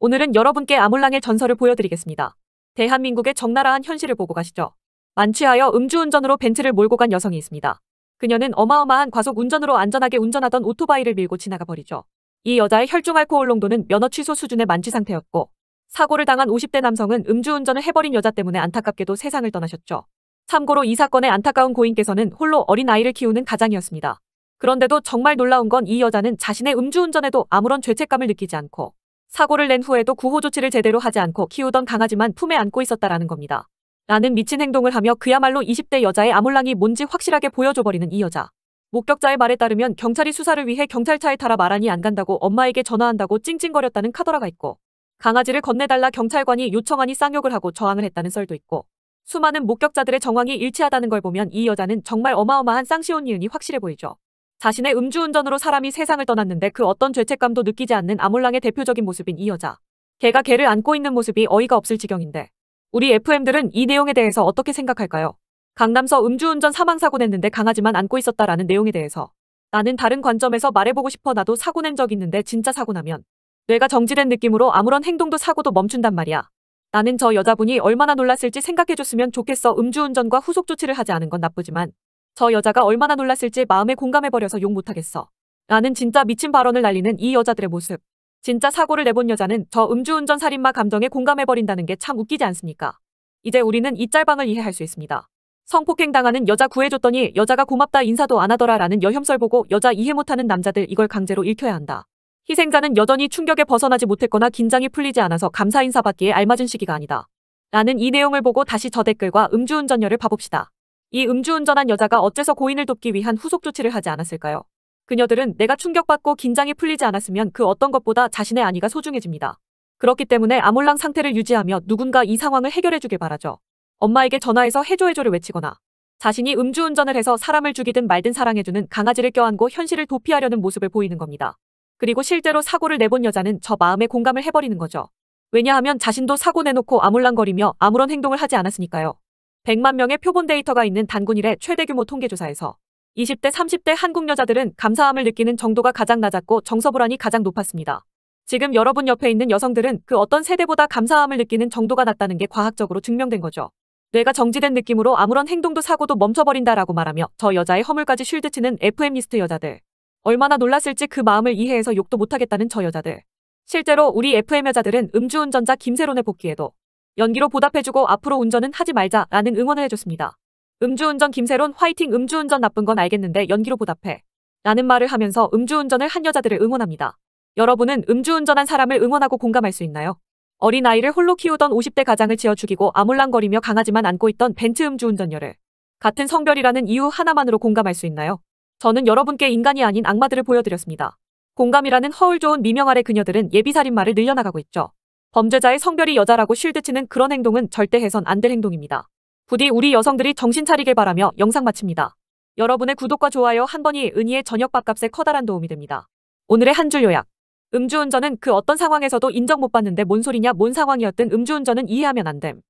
오늘은 여러분께 아몰랑의 전설을 보여드리겠습니다. 대한민국의 적나라한 현실을 보고 가시죠. 만취하여 음주운전으로 벤츠를 몰고 간 여성이 있습니다. 그녀는 어마어마한 과속 운전으로 안전하게 운전하던 오토바이를 밀고 지나가 버리죠. 이 여자의 혈중 알코올 농도는 면허 취소 수준의 만취 상태였고 사고를 당한 50대 남성은 음주운전을 해버린 여자 때문에 안타깝게도 세상을 떠나셨죠. 참고로 이 사건의 안타까운 고인께서는 홀로 어린 아이를 키우는 가장이었습니다. 그런데도 정말 놀라운 건 이 여자는 자신의 음주운전에도 아무런 죄책감을 느끼지 않고 사고를 낸 후에도 구호 조치를 제대로 하지 않고 키우던 강아지만 품에 안고 있었다라는 겁니다. 라는 미친 행동을 하며 그야말로 20대 여자의 아몰랑이 뭔지 확실하게 보여줘버리는 이 여자. 목격자의 말에 따르면 경찰이 수사를 위해 경찰차에 타라 말하니 안 간다고 엄마에게 전화한다고 찡찡거렸다는 카더라가 있고 강아지를 건네달라 경찰관이 요청하니 쌍욕을 하고 저항을 했다는 썰도 있고 수많은 목격자들의 정황이 일치하다는 걸 보면 이 여자는 정말 어마어마한 쌍시온니은이 확실해 보이죠. 자신의 음주운전으로 사람이 세상을 떠났는데 그 어떤 죄책감도 느끼지 않는 아몰랑의 대표적인 모습인 이 여자. 개가 개를 안고 있는 모습이 어이가 없을 지경인데 우리 FM들은 이 내용에 대해서 어떻게 생각할까요? 강남서 음주운전 사망사고 냈는데 강아지만 안고 있었다라는 내용에 대해서 나는 다른 관점에서 말해보고 싶어 나도 사고 낸 적 있는데 진짜 사고 나면 뇌가 정지된 느낌으로 아무런 행동도 사고도 멈춘단 말이야. 나는 저 여자분이 얼마나 놀랐을지 생각해줬으면 좋겠어 음주운전과 후속 조치를 하지 않은 건 나쁘지만 저 여자가 얼마나 놀랐을지 마음에 공감해버려서 욕 못하겠어. 나는 진짜 미친 발언을 날리는 이 여자들의 모습. 진짜 사고를 내본 여자는 저 음주운전 살인마 감정에 공감해버린다는 게 참 웃기지 않습니까? 이제 우리는 이 짤방을 이해할 수 있습니다. 성폭행 당하는 여자 구해줬더니 여자가 고맙다 인사도 안 하더라 라는 여혐설 보고 여자 이해 못하는 남자들 이걸 강제로 읽혀야 한다. 희생자는 여전히 충격에 벗어나지 못했거나 긴장이 풀리지 않아서 감사 인사 받기에 알맞은 시기가 아니다. 라는 이 내용을 보고 다시 저 댓글과 음주운전녀를 봐봅시다. 이 음주운전한 여자가 어째서 고인을 돕기 위한 후속 조치를 하지 않았을까요? 그녀들은 내가 충격받고 긴장이 풀리지 않았으면 그 어떤 것보다 자신의 안위가 소중해집니다. 그렇기 때문에 아몰랑 상태를 유지하며 누군가 이 상황을 해결해주길 바라죠. 엄마에게 전화해서 해줘해줘를 외치거나 자신이 음주운전을 해서 사람을 죽이든 말든 사랑해주는 강아지를 껴안고 현실을 도피하려는 모습을 보이는 겁니다. 그리고 실제로 사고를 내본 여자는 저 마음에 공감을 해버리는 거죠. 왜냐하면 자신도 사고 내놓고 아물랑거리며 아무런 행동을 하지 않았으니까요. 100만 명의 표본 데이터가 있는 단군 일의 최대 규모 통계조사에서 20대, 30대 한국 여자들은 감사함을 느끼는 정도가 가장 낮았고 정서 불안이 가장 높았습니다. 지금 여러분 옆에 있는 여성들은 그 어떤 세대보다 감사함을 느끼는 정도가 낮다는 게 과학적으로 증명된 거죠. 뇌가 정지된 느낌으로 아무런 행동도 사고도 멈춰버린다라고 말하며 저 여자의 허물까지 쉴드치는 FM리스트 여자들. 얼마나 놀랐을지 그 마음을 이해해서 욕도 못하겠다는 저 여자들. 실제로 우리 FM 여자들은 음주운전자 김세론의 복귀에도 연기로 보답해주고 앞으로 운전은 하지 말자라는 응원을 해줬습니다. 음주운전 김세론 화이팅 음주운전 나쁜 건 알겠는데 연기로 보답해 라는 말을 하면서 음주운전을 한 여자들을 응원합니다. 여러분은 음주운전한 사람을 응원하고 공감할 수 있나요? 어린아이를 홀로 키우던 50대 가장을 지어 죽이고 아물랑거리며 강아지만 안고 있던 벤츠 음주운전녀를 같은 성별이라는 이유 하나만으로 공감할 수 있나요? 저는 여러분께 인간이 아닌 악마들을 보여드렸습니다. 공감이라는 허울 좋은 미명 아래 그녀들은 예비살인마를 늘려나가고 있죠. 범죄자의 성별이 여자라고 쉴드치는 그런 행동은 절대 해선 안 될 행동입니다. 부디 우리 여성들이 정신 차리길 바라며 영상 마칩니다. 여러분의 구독과 좋아요 한 번이 은희의 저녁 밥값에 커다란 도움이 됩니다. 오늘의 한 줄 요약. 음주운전은 그 어떤 상황에서도 인정 못 받는데 뭔 소리냐 뭔 상황이었든 음주운전은 이해하면 안 됨.